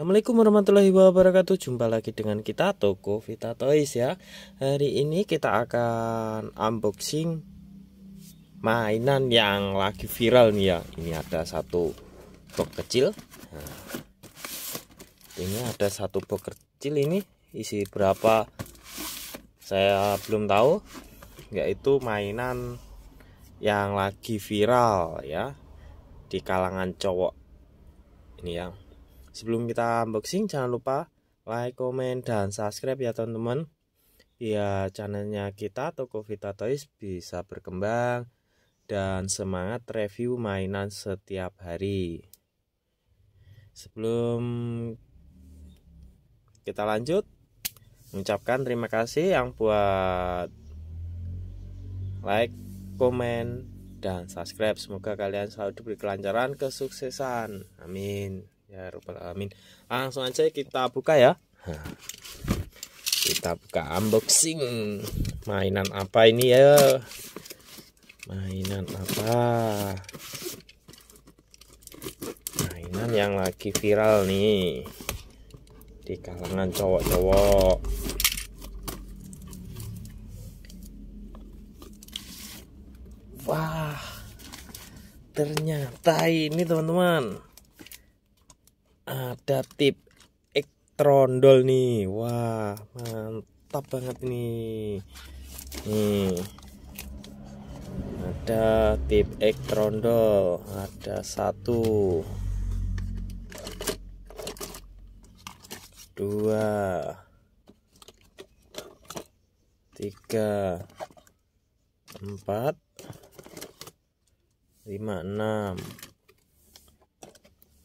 Assalamualaikum warahmatullahi wabarakatuh Jumpa lagi dengan kita Toko Vita Toys ya Hari ini kita akan unboxing Mainan yang lagi viral nih ya Ini ada satu box kecil nah, Ini ada satu box kecil ini Isi berapa Saya belum tahu Yaitu mainan yang lagi viral ya Di kalangan cowok Ini yang sebelum kita unboxing jangan lupa like, komen, dan subscribe ya teman-teman ya channelnya kita Toko Vita Toys bisa berkembang dan semangat review mainan setiap hari sebelum kita lanjut mengucapkan terima kasih yang buat like, komen, dan subscribe. Semoga kalian selalu diberi kelancaran, kesuksesan. Amin ya robbal alamin langsung aja kita buka ya kita buka unboxing mainan apa ini ya mainan apa mainan yang lagi viral nih di kalangan cowok-cowok wah ternyata ini teman-teman ada tip ektrondol nih wah mantap banget nih nih ada tip ektrondol. ada satu dua tiga empat lima enam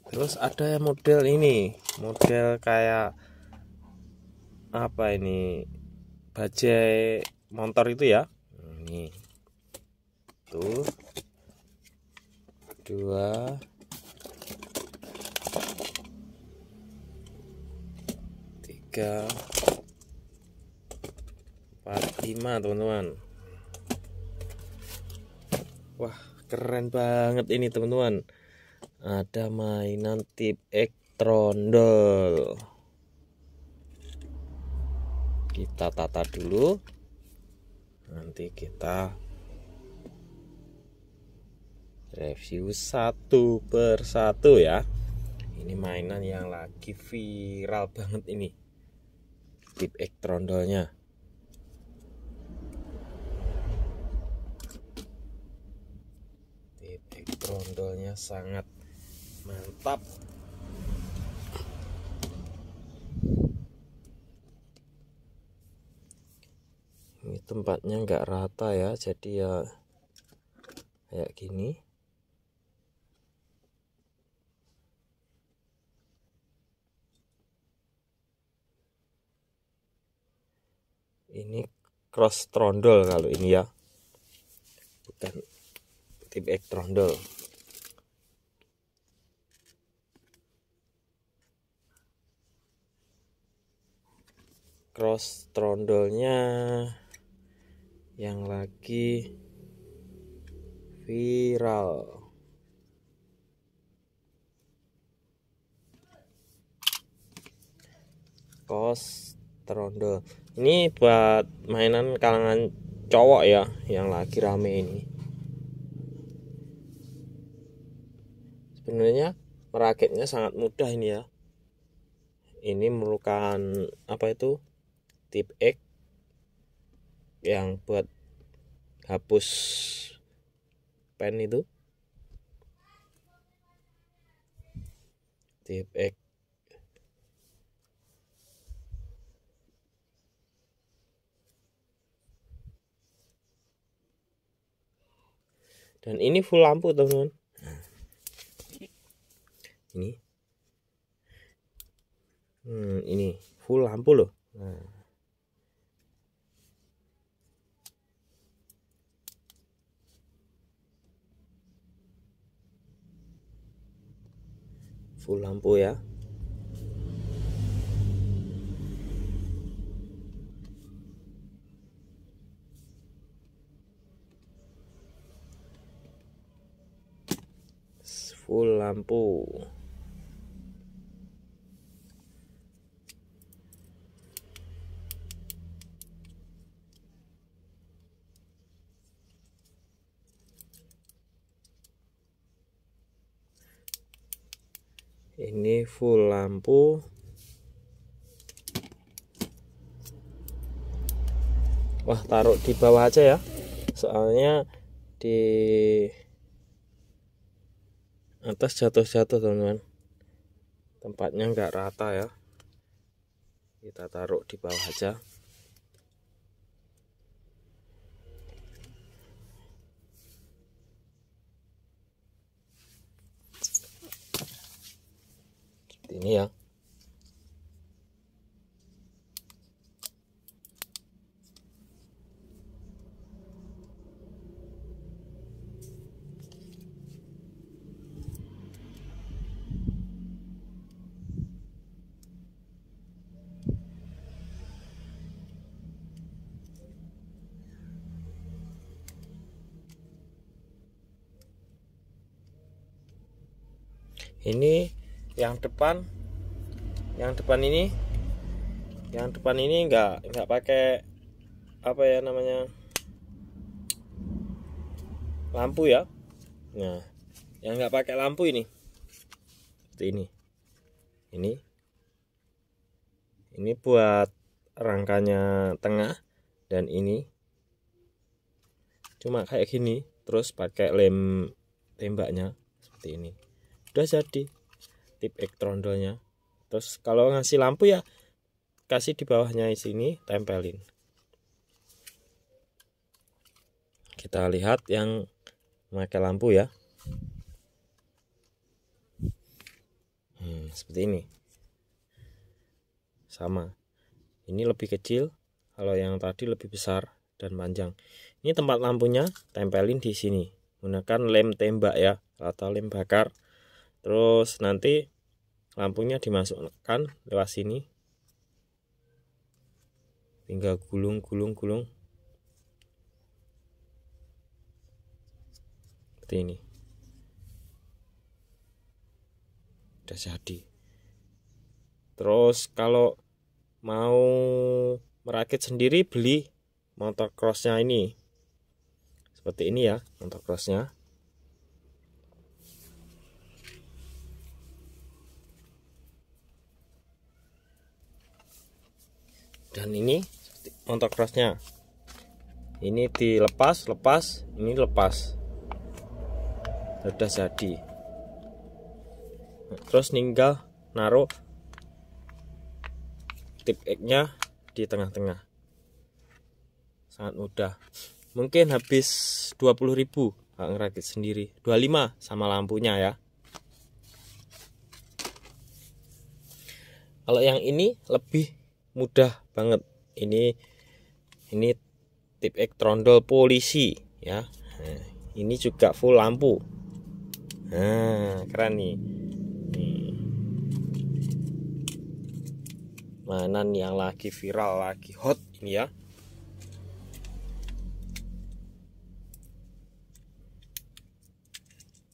terus ada model ini model kayak apa ini bajai motor itu ya ini tuh dua tiga empat lima teman-teman wah keren banget ini teman-teman ada mainan tip ektrondol. kita tata dulu nanti kita review satu per satu ya ini mainan yang lagi viral banget ini tip ektrondolnya. trondolnya tip X sangat mantap ini tempatnya nggak rata ya jadi ya kayak gini ini cross trondol kalau ini ya bukan tipe ek trondol cross trondolnya yang lagi viral Cross trondol ini buat mainan kalangan cowok ya yang lagi rame ini sebenarnya merakitnya sangat mudah ini ya ini merupakan apa itu Tip X yang buat hapus pen itu Tip X dan ini full lampu teman-teman ini hmm, ini full lampu loh nah. full lampu ya full lampu ini full lampu wah taruh di bawah aja ya soalnya di atas jatuh-jatuh teman-teman tempatnya nggak rata ya kita taruh di bawah aja ini ya ini yang depan yang depan ini yang depan ini enggak enggak pakai apa ya namanya lampu ya nah yang nggak pakai lampu ini seperti ini ini ini buat rangkanya tengah dan ini cuma kayak gini terus pakai lem tembaknya seperti ini udah jadi tip ektrondelnya terus kalau ngasih lampu ya kasih di bawahnya di sini tempelin kita lihat yang memakai lampu ya hmm, seperti ini sama ini lebih kecil kalau yang tadi lebih besar dan panjang ini tempat lampunya tempelin di sini gunakan lem tembak ya atau lem bakar terus nanti lampunya dimasukkan lewat sini tinggal gulung gulung gulung seperti ini udah jadi terus kalau mau merakit sendiri beli motor crossnya ini seperti ini ya motor crossnya dan ini motor crossnya ini dilepas lepas ini lepas sudah jadi terus ninggal naruh tip X nya di tengah-tengah sangat mudah mungkin habis 20.000 ribu Pak ngerakit sendiri 25 sama lampunya ya kalau yang ini lebih mudah banget ini ini tip ektrondol polisi ya nah, ini juga full lampu nah keren nih nih mana nih yang lagi viral lagi hot ini ya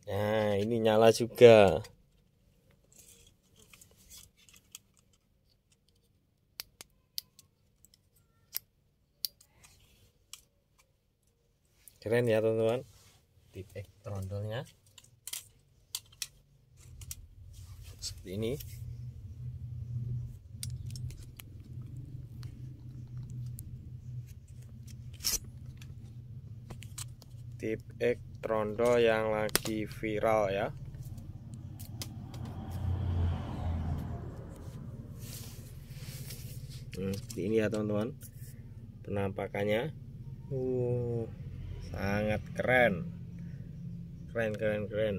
nah ini nyala juga keren ya teman-teman titik trondolnya seperti ini tip ek trondol yang lagi viral ya nah, seperti ini ya teman-teman penampakannya uh sangat keren keren keren keren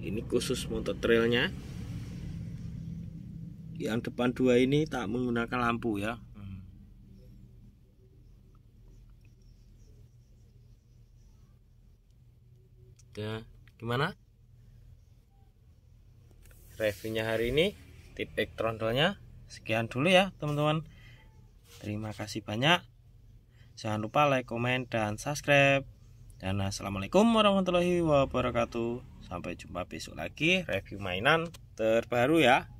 ini khusus motor trailnya yang depan dua ini tak menggunakan lampu ya Ya, gimana? Reviewnya hari ini, tip trondolnya sekian dulu ya, teman-teman. Terima kasih banyak. Jangan lupa like, komen, dan subscribe. Dan assalamualaikum warahmatullahi wabarakatuh. Sampai jumpa besok lagi review mainan terbaru ya.